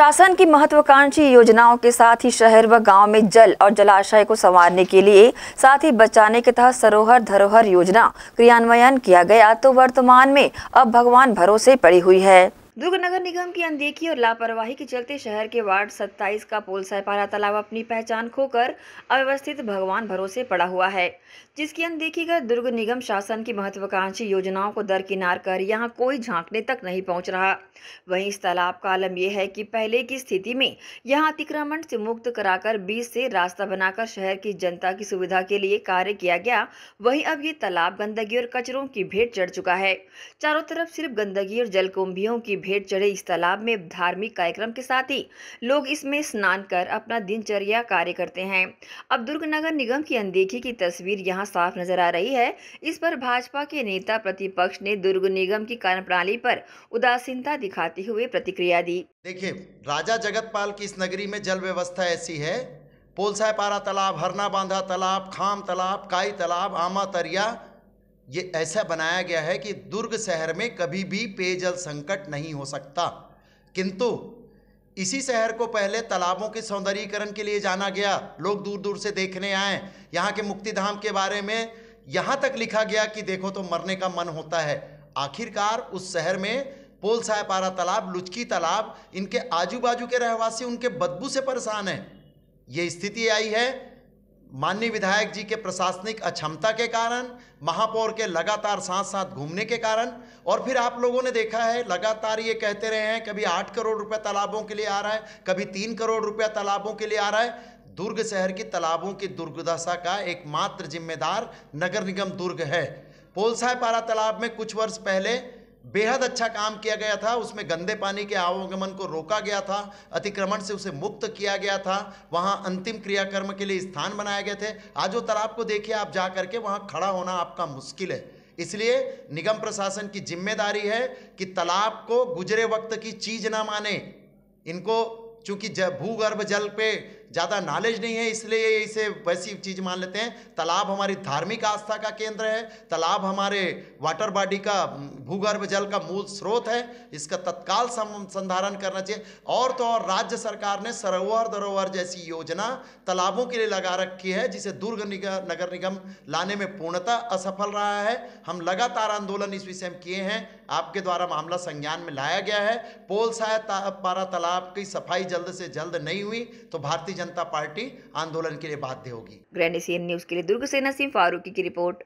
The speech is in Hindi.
शासन की महत्वाकांक्षी योजनाओं के साथ ही शहर व गांव में जल और जलाशय को संवारने के लिए साथ ही बचाने के तहत सरोहर धरोहर योजना क्रियान्वयन किया गया तो वर्तमान में अब भगवान भरोसे पड़ी हुई है दुर्ग नगर निगम की अनदेखी और लापरवाही के चलते शहर के वार्ड 27 का पुल सहपारा तालाब अपनी पहचान खोकर अव्यवस्थित भगवान भरोसे पड़ा हुआ है जिसकी अनदेखी कर दुर्ग निगम शासन की महत्वाकांक्षी योजनाओं को दरकिनार कर यहां कोई झांकने तक नहीं पहुंच रहा वहीं इस तालाब का आलम यह है कि पहले की स्थिति में यहाँ अतिक्रमण से मुक्त कराकर बीस से रास्ता बनाकर शहर की जनता की सुविधा के लिए कार्य किया गया वही अब ये तालाब गंदगी और कचरों की भेंट चढ़ चुका है चारों तरफ सिर्फ गंदगी और जलकुंभियों की भेंट चढ़े इस तालाब में धार्मिक कार्यक्रम के साथ ही लोग इसमें स्नान कर अपना दिनचर्या कार्य करते हैं अब दुर्ग नगर निगम की अनदेखी की तस्वीर यहाँ साफ नजर आ रही है इस पर भाजपा के नेता प्रतिपक्ष ने दुर्ग निगम की कार्यप्रणाली पर उदासीनता दिखाते हुए प्रतिक्रिया दी देखिये राजा जगत की इस नगरी में जल व्यवस्था ऐसी है पारा तालाब हरना बांधा तालाब खाम तालाब काई तालाब आमा तरिया ये ऐसा बनाया गया है कि दुर्ग शहर में कभी भी पेयजल संकट नहीं हो सकता किंतु इसी शहर को पहले तालाबों के सौंदर्यीकरण के लिए जाना गया लोग दूर दूर से देखने आए यहाँ के मुक्तिधाम के बारे में यहाँ तक लिखा गया कि देखो तो मरने का मन होता है आखिरकार उस शहर में पोल सायपारा तालाब लुचकी तालाब इनके आजू बाजू के रहवासी उनके बदबू से परेशान हैं ये स्थिति आई है माननीय विधायक जी के प्रशासनिक अक्षमता के कारण महापौर के लगातार साथ साथ घूमने के कारण और फिर आप लोगों ने देखा है लगातार ये कहते रहे हैं कभी आठ करोड़ रुपया तालाबों के लिए आ रहा है कभी तीन करोड़ रुपया तालाबों के लिए आ रहा है दुर्ग शहर की तालाबों की दुर्गदशा का एकमात्र जिम्मेदार नगर निगम दुर्ग है पोलसाय पारा तालाब में कुछ वर्ष पहले बेहद अच्छा काम किया गया था उसमें गंदे पानी के आवागमन को रोका गया था अतिक्रमण से उसे मुक्त किया गया था वहाँ अंतिम क्रियाकर्म के लिए स्थान बनाए गए थे आज वो तालाब को देखिए आप जा करके वहाँ खड़ा होना आपका मुश्किल है इसलिए निगम प्रशासन की जिम्मेदारी है कि तालाब को गुजरे वक्त की चीज ना माने इनको चूंकि भूगर्भ जल पे ज़्यादा नॉलेज नहीं है इसलिए इसे वैसी चीज़ मान लेते हैं तालाब हमारी धार्मिक आस्था का केंद्र है तालाब हमारे वाटर बॉडी का भूगर्भ जल का मूल स्रोत है इसका तत्काल संधारण करना चाहिए और तो और राज्य सरकार ने सरोवर दरोवर जैसी योजना तालाबों के लिए लगा रखी है जिसे दुर्ग नगर निगम लाने में पूर्णतः असफल रहा है हम लगातार आंदोलन इस विषय में किए हैं आपके द्वारा मामला संज्ञान में लाया गया है पोल साय पारा तालाब की सफाई जल्द से जल्द नहीं हुई तो भारतीय जनता पार्टी आंदोलन के लिए बाध्य होगी ग्रैंड एशियन न्यूज के लिए दुर्ग सेना सिंह फारूकी की रिपोर्ट